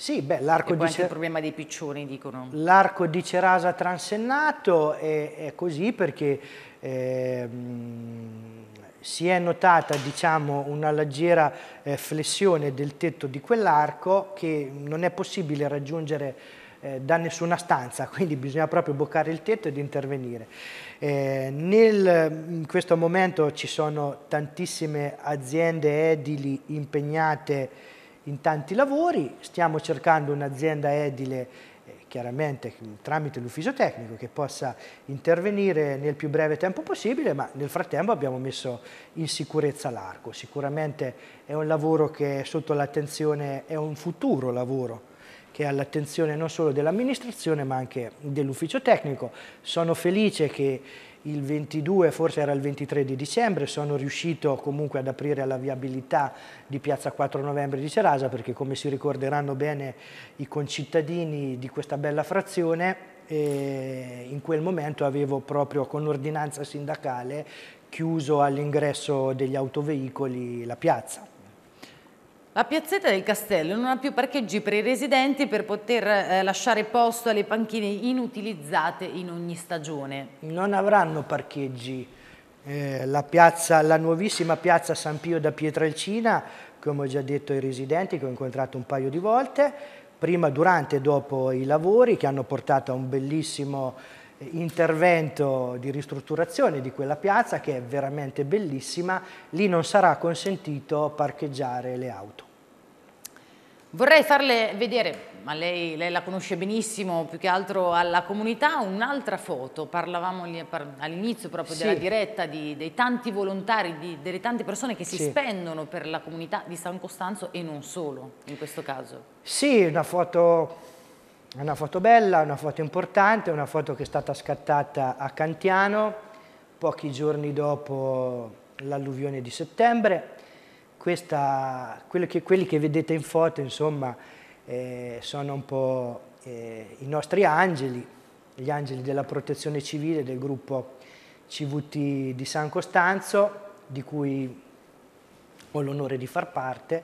Sì, beh, l'arco di Cerasa... il problema dei piccioni, dicono. L'arco di Cerasa transennato è, è così perché eh, si è notata diciamo, una leggera eh, flessione del tetto di quell'arco che non è possibile raggiungere eh, da nessuna stanza, [laughs] quindi bisogna proprio boccare il tetto ed intervenire. Eh, nel, in questo momento ci sono tantissime aziende edili impegnate in tanti lavori, stiamo cercando un'azienda edile eh, chiaramente tramite l'ufficio tecnico che possa intervenire nel più breve tempo possibile, ma nel frattempo abbiamo messo in sicurezza l'arco. Sicuramente è un lavoro che è sotto l'attenzione, è un futuro lavoro che è all'attenzione non solo dell'amministrazione ma anche dell'ufficio tecnico. Sono felice che il 22, forse era il 23 di dicembre, sono riuscito comunque ad aprire la viabilità di piazza 4 novembre di Cerasa perché come si ricorderanno bene i concittadini di questa bella frazione eh, in quel momento avevo proprio con ordinanza sindacale chiuso all'ingresso degli autoveicoli la piazza la Piazzetta del Castello non ha più parcheggi per i residenti per poter eh, lasciare posto alle panchine inutilizzate in ogni stagione. Non avranno parcheggi. Eh, la, piazza, la nuovissima piazza San Pio da Pietrelcina, come ho già detto ai residenti che ho incontrato un paio di volte, prima, durante e dopo i lavori che hanno portato a un bellissimo eh, intervento di ristrutturazione di quella piazza che è veramente bellissima, lì non sarà consentito parcheggiare le auto. Vorrei farle vedere, ma lei, lei, la conosce benissimo, più che altro alla comunità, un'altra foto. Parlavamo all'inizio proprio sì. della diretta di, dei tanti volontari, di, delle tante persone che si sì. spendono per la comunità di San Costanzo e non solo in questo caso. Sì, una foto, una foto bella, una foto importante, una foto che è stata scattata a Cantiano pochi giorni dopo l'alluvione di settembre questa, che, quelli che vedete in foto insomma, eh, sono un po' eh, i nostri angeli, gli angeli della protezione civile del gruppo CVT di San Costanzo, di cui ho l'onore di far parte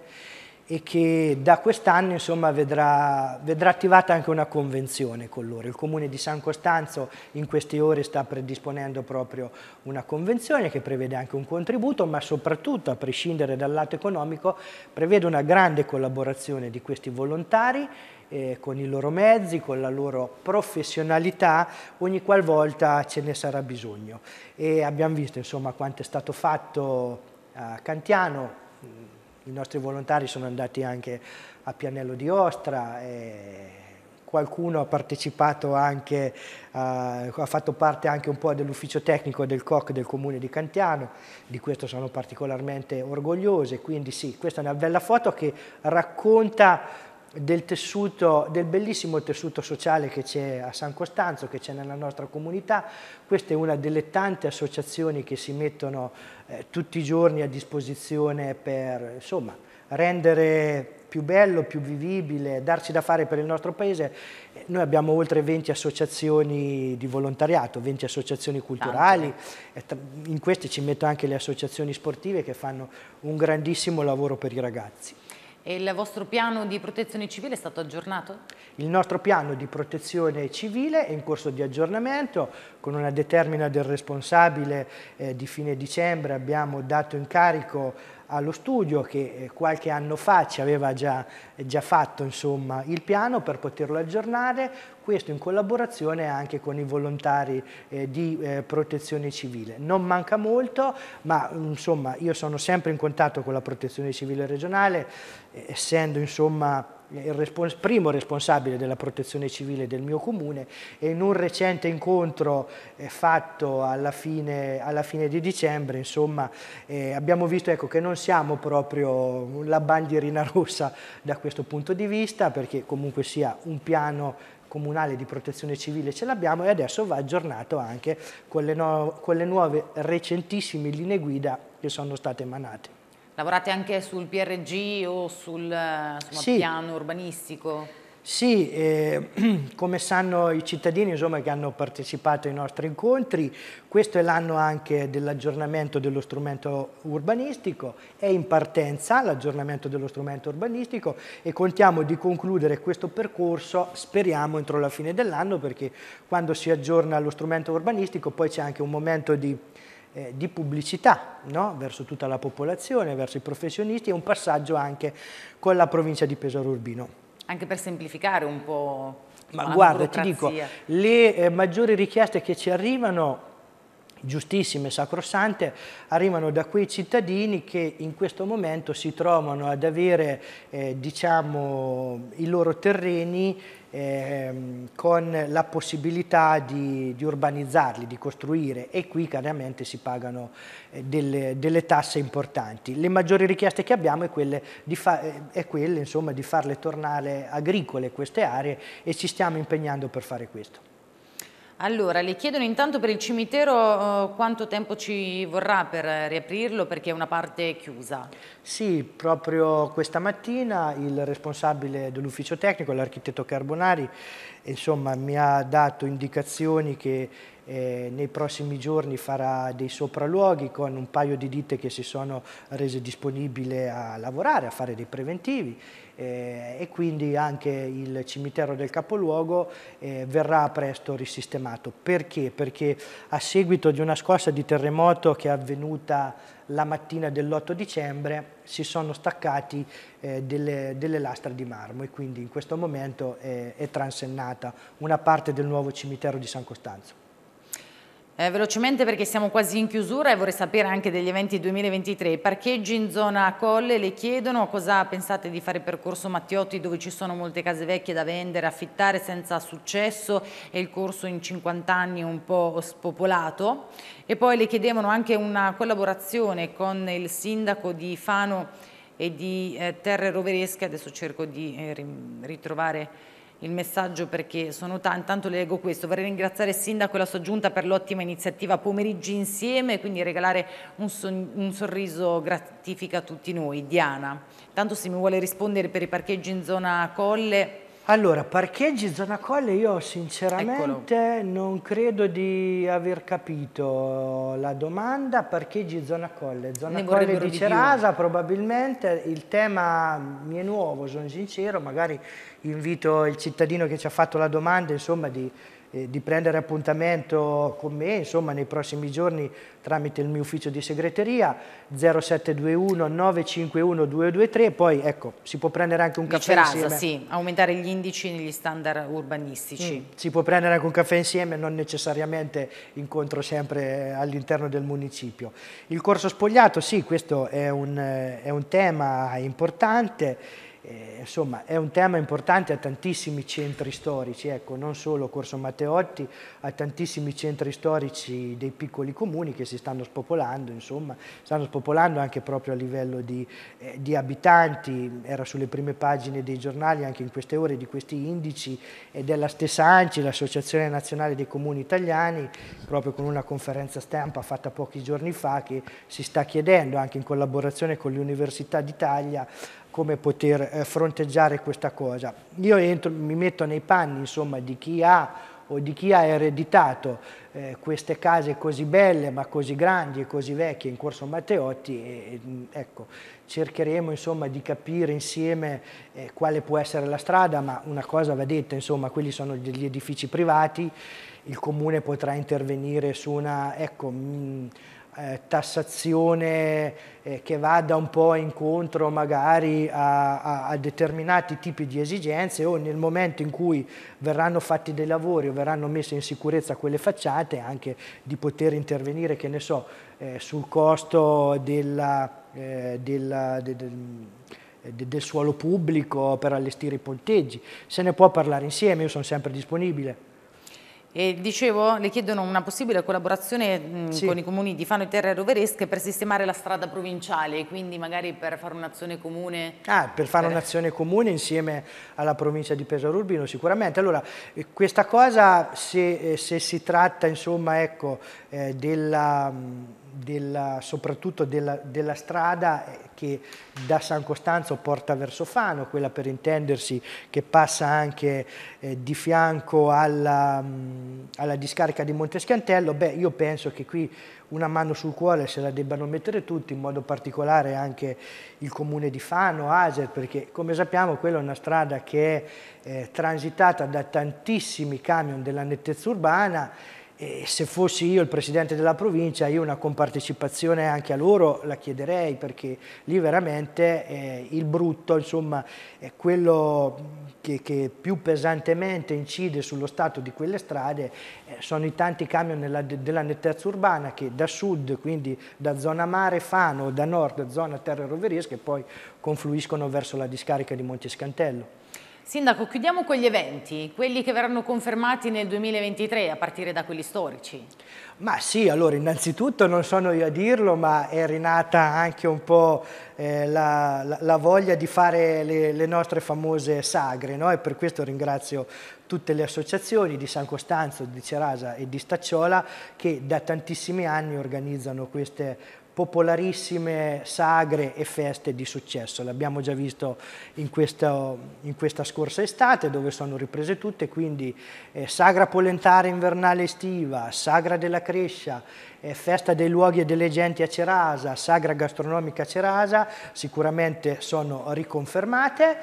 e che da quest'anno insomma, vedrà, vedrà, attivata anche una convenzione con loro. Il Comune di San Costanzo in queste ore sta predisponendo proprio una convenzione che prevede anche un contributo, ma soprattutto, a prescindere dal lato economico, prevede una grande collaborazione di questi volontari eh, con i loro mezzi, con la loro professionalità, ogni qualvolta ce ne sarà bisogno. E abbiamo visto insomma, quanto è stato fatto a Cantiano, i nostri volontari sono andati anche a Pianello di Ostra, qualcuno ha partecipato anche, uh, ha fatto parte anche un po' dell'ufficio tecnico del COC del comune di Cantiano, di questo sono particolarmente orgoglioso e quindi sì, questa è una bella foto che racconta del tessuto, del bellissimo tessuto sociale che c'è a San Costanzo, che c'è nella nostra comunità. Questa è una delle tante associazioni che si mettono eh, tutti i giorni a disposizione per, insomma, rendere più bello, più vivibile, darci da fare per il nostro paese. Noi abbiamo oltre 20 associazioni di volontariato, 20 associazioni culturali, in queste ci metto anche le associazioni sportive che fanno un grandissimo lavoro per i ragazzi. E il vostro piano di protezione civile è stato aggiornato? Il nostro piano di protezione civile è in corso di aggiornamento, con una determina del responsabile eh, di fine dicembre abbiamo dato incarico allo studio che eh, qualche anno fa ci aveva già, eh, già fatto insomma, il piano per poterlo aggiornare, questo in collaborazione anche con i volontari eh, di eh, protezione civile. Non manca molto, ma insomma, io sono sempre in contatto con la protezione civile regionale, eh, essendo insomma, il respons primo responsabile della protezione civile del mio comune e in un recente incontro eh, fatto alla fine, alla fine, di dicembre insomma, eh, abbiamo visto ecco, che non siamo proprio la bandierina rossa da questo punto di vista perché comunque sia un piano comunale di protezione civile ce l'abbiamo e adesso va aggiornato anche con le, no con le nuove recentissime linee guida che sono state emanate. Lavorate anche sul PRG o sul insomma, sì. piano urbanistico? Sì, eh, [clears throat] come sanno i cittadini insomma, che hanno partecipato ai nostri incontri, questo è l'anno anche dell'aggiornamento dello strumento urbanistico, è in partenza l'aggiornamento dello strumento urbanistico e contiamo di concludere questo percorso, speriamo, entro la fine dell'anno perché quando si aggiorna lo strumento urbanistico poi c'è anche un momento di eh, di pubblicità no? verso tutta la popolazione, verso i professionisti e un passaggio anche con la provincia di Pesaro Urbino. Anche per semplificare un po'. Ma guarda, ti dico, le eh, maggiori richieste che ci arrivano giustissime, sacrosante, arrivano da quei cittadini che in questo momento si trovano ad avere eh, diciamo, i loro terreni ehm, con la possibilità di, di, urbanizzarli, di costruire e qui chiaramente si pagano eh, delle, delle, tasse importanti. Le maggiori richieste che abbiamo è quelle, di, fa eh, è quelle, insomma, di farle tornare agricole queste aree e ci stiamo impegnando per fare questo. Allora, le chiedono intanto per il cimitero eh, quanto tempo ci vorrà per eh, riaprirlo perché è una parte chiusa. Sì, proprio questa mattina il responsabile dell'ufficio tecnico, l'architetto Carbonari, insomma, mi ha dato indicazioni che eh, nei prossimi giorni farà dei sopralluoghi con un paio di ditte che si sono rese disponibili a lavorare, a fare dei preventivi eh, e quindi anche il cimitero del capoluogo eh, verrà presto risistemato. Perché? Perché a seguito di una scossa di terremoto che è avvenuta la mattina dell'8 dicembre si sono staccati eh, delle, delle, lastre di marmo e quindi in questo momento è, è transennata una parte del nuovo cimitero di San Costanzo. Eh, velocemente perché siamo quasi in chiusura e vorrei sapere anche degli eventi 2023. parcheggi in zona Colle le chiedono cosa pensate di fare per corso Mattiotti dove ci sono molte case vecchie da vendere, affittare senza successo e il corso in 50 anni un po' spopolato. E poi le chiedevano anche una collaborazione con il sindaco di Fano e di eh, Terre Roveresche, adesso cerco di eh, ritrovare il messaggio perché sono tanto, intanto le leggo questo, vorrei ringraziare il Sindaco e la sua giunta per l'ottima iniziativa Pomeriggi Insieme, e quindi regalare un, so un sorriso gratifica a tutti noi. Diana, tanto se mi vuole rispondere per i parcheggi in zona Colle, allora, parcheggi zona colle io sinceramente Eccolo. non credo di aver capito la domanda, parcheggi zona colle, zona ne colle di Cerasa di probabilmente, il tema mi è nuovo, sono sincero, magari invito il cittadino che ci ha fatto la domanda insomma di eh, di prendere appuntamento con me insomma, nei prossimi giorni tramite il mio ufficio di segreteria 0721 951 223 poi ecco si può prendere anche un caffè Vicerasa, insieme sì, aumentare gli indici negli standard urbanistici mm, si può prendere anche un caffè insieme non necessariamente incontro sempre all'interno del municipio il corso spogliato sì questo è un, eh, è un tema importante eh, insomma, è un tema importante a tantissimi centri storici, ecco, non solo Corso Matteotti, a tantissimi centri storici dei piccoli comuni che si stanno spopolando, insomma, stanno spopolando anche proprio a livello di, eh, di, abitanti, era sulle prime pagine dei giornali anche in queste ore di questi indici e eh, della stessa ANCI, l'Associazione Nazionale dei Comuni Italiani, proprio con una conferenza stampa fatta pochi giorni fa che si sta chiedendo anche in collaborazione con l'Università d'Italia come poter eh, fronteggiare questa cosa. Io entro, mi metto nei panni insomma, di chi ha o di chi ha ereditato eh, queste case così belle ma così grandi e così vecchie in Corso Matteotti e, e, mm, ecco, cercheremo insomma, di capire insieme eh, quale può essere la strada ma una cosa va detta insomma quelli sono degli edifici privati il comune potrà intervenire su una ecco, mh, mm, eh, tassazione eh, che vada un po' incontro magari a, a, a, determinati tipi di esigenze o nel momento in cui verranno fatti dei lavori o verranno messe in sicurezza quelle facciate anche di poter intervenire, che ne so, eh, sul costo della, eh, della, de, de, de, del suolo pubblico per allestire i ponteggi. Se ne può parlare insieme, io sono sempre disponibile. E dicevo, le chiedono una possibile collaborazione mh, mm, sì. con i comuni di Fano e Terre Roveresche per sistemare la strada provinciale, quindi magari per fare un'azione comune. Ah, per fare per... un'azione comune insieme alla provincia di Pesaro Urbino, sicuramente. Allora, eh, questa cosa, se, eh, se si tratta, insomma, ecco, eh, della mm, della, soprattutto della, della, strada eh, che da San Costanzo porta verso Fano, quella per intendersi che passa anche eh, di fianco alla, mh, mm, alla, discarica di Montescantello, beh io penso che qui una mano sul cuore se la debbano mettere tutti, in modo particolare anche il comune di Fano, Aser, perché come sappiamo quella è una strada che è eh, transitata da tantissimi camion della nettezza urbana, e se fossi io il presidente della provincia, io una compartecipazione anche a loro la chiederei perché lì veramente eh, il brutto, insomma, è quello che, che, più pesantemente incide sullo stato di quelle strade eh, sono i tanti camion della, della nettezza urbana che da sud, quindi da zona mare Fano, da nord zona terra roveriesca, e poi confluiscono verso la discarica di Monte Scantello. Sindaco, chiudiamo con gli eventi, quelli che verranno confermati nel 2023 a partire da quelli storici. Ma sì, allora innanzitutto non sono io a dirlo, ma è rinata anche un po' eh, la, la, la, voglia di fare le, le nostre famose sagre no? e per questo ringrazio tutte le associazioni di San Costanzo, di Cerasa e di Stacciola che da tantissimi anni organizzano queste popolarissime sagre e feste di successo. L'abbiamo già visto in questa, in questa, scorsa estate dove sono riprese tutte, quindi eh, sagra polentare invernale estiva, sagra della Crescia, eh, festa dei luoghi e delle genti a Cerasa, sagra gastronomica a Cerasa, sicuramente sono riconfermate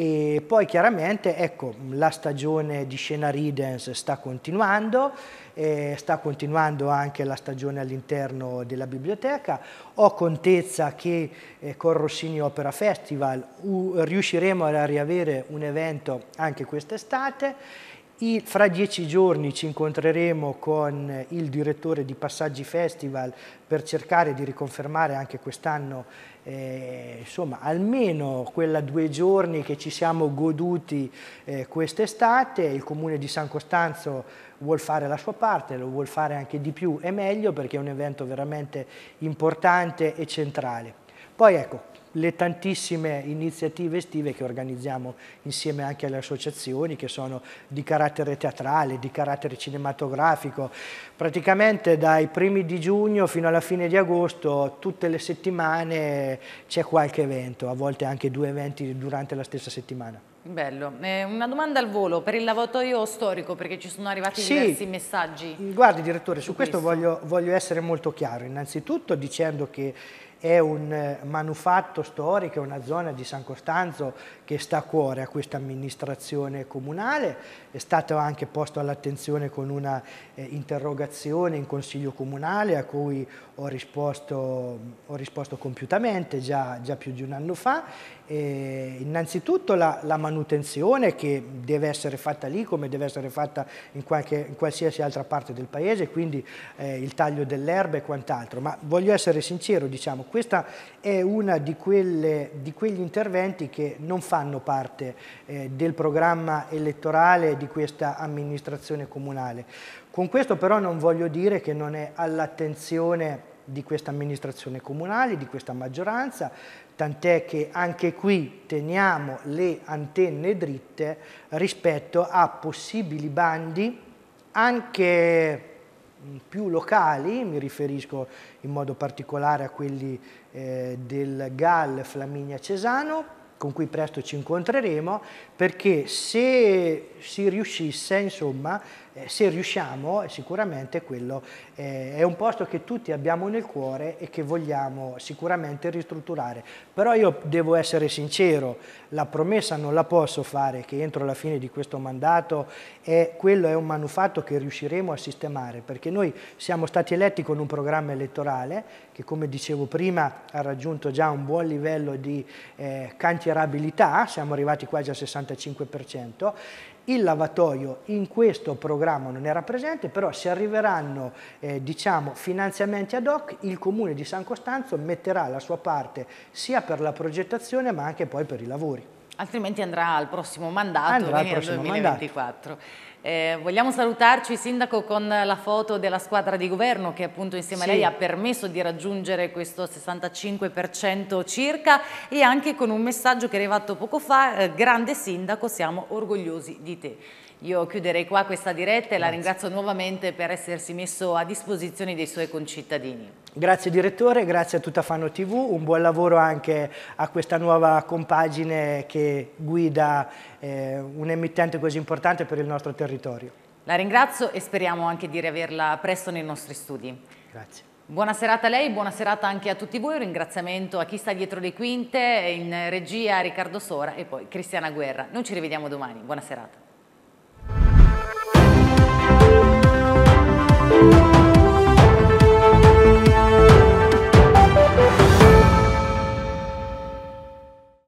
e poi chiaramente ecco, la stagione di Scena Ridens sta continuando, eh, sta continuando anche la stagione all'interno della biblioteca. Ho contezza che eh, con Rossini Opera Festival riusciremo a riavere un evento anche quest'estate. I, fra dieci giorni ci incontreremo con il direttore di Passaggi Festival per cercare di riconfermare anche quest'anno eh, insomma almeno quella due giorni che ci siamo goduti eh, quest'estate, il comune di San Costanzo vuol fare la sua parte, lo vuol fare anche di più e meglio perché è un evento veramente importante e centrale. Poi ecco, le tantissime iniziative estive che organizziamo insieme anche alle associazioni che sono di carattere teatrale, di carattere cinematografico. Praticamente dai primi di giugno fino alla fine di agosto tutte le settimane c'è qualche evento, a volte anche due eventi durante la stessa settimana. Bello. Eh, una domanda al volo per il lavatoio storico, perché ci sono arrivati sì. diversi messaggi. Guardi direttore, su, su questo, questo voglio, voglio essere molto chiaro. Innanzitutto dicendo che è un eh, manufatto storico, è una zona di San Costanzo che sta a cuore a questa amministrazione comunale è stato anche posto all'attenzione con una eh, interrogazione in Consiglio Comunale a cui ho risposto, ho risposto compiutamente già, già, più di un anno fa. E innanzitutto la, la, manutenzione che deve essere fatta lì come deve essere fatta in, qualche, in qualsiasi altra parte del paese, quindi eh, il taglio dell'erba e quant'altro. Ma voglio essere sincero, diciamo, questa è una di, quelle, di quegli interventi che non fanno parte eh, del programma elettorale di questa amministrazione comunale. Con questo però non voglio dire che non è all'attenzione di questa amministrazione comunale, di questa maggioranza, tant'è che anche qui teniamo le antenne dritte rispetto a possibili bandi anche mm, più locali, mi riferisco in modo particolare a quelli eh, del GAL Flaminia Cesano, con cui presto ci incontreremo, perché se si riuscisse, insomma, eh, se riusciamo sicuramente quello eh, è un posto che tutti abbiamo nel cuore e che vogliamo sicuramente ristrutturare. Però io devo essere sincero, la promessa non la posso fare che entro la fine di questo mandato è, quello è un manufatto che riusciremo a sistemare perché noi siamo stati eletti con un programma elettorale che come dicevo prima ha raggiunto già un buon livello di eh, cantierabilità, siamo arrivati quasi al 65% il lavatoio in questo programma non era presente, però se arriveranno eh, diciamo, finanziamenti ad hoc, il Comune di San Costanzo metterà la sua parte sia per la progettazione ma anche poi per i lavori. Altrimenti andrà al prossimo mandato, andrà al prossimo 2024. Mandato. Eh, vogliamo salutarci, Sindaco, con la foto della squadra di governo che appunto insieme sì. a lei ha permesso di raggiungere questo 65% circa e anche con un messaggio che è arrivato poco fa, eh, grande Sindaco, siamo orgogliosi di te. Io chiuderei qua questa diretta e la ringrazio nuovamente per essersi messo a disposizione dei suoi concittadini. Grazie direttore, grazie a tutta Fano TV, un buon lavoro anche a questa nuova compagine che guida eh, un emittente così importante per il nostro territorio. La ringrazio e speriamo anche di riaverla presto nei nostri studi. Grazie. Buona serata a lei, buona serata anche a tutti voi, un ringraziamento a chi sta dietro le quinte, in regia Riccardo Sora e poi Cristiana Guerra. Noi ci rivediamo domani, buona serata.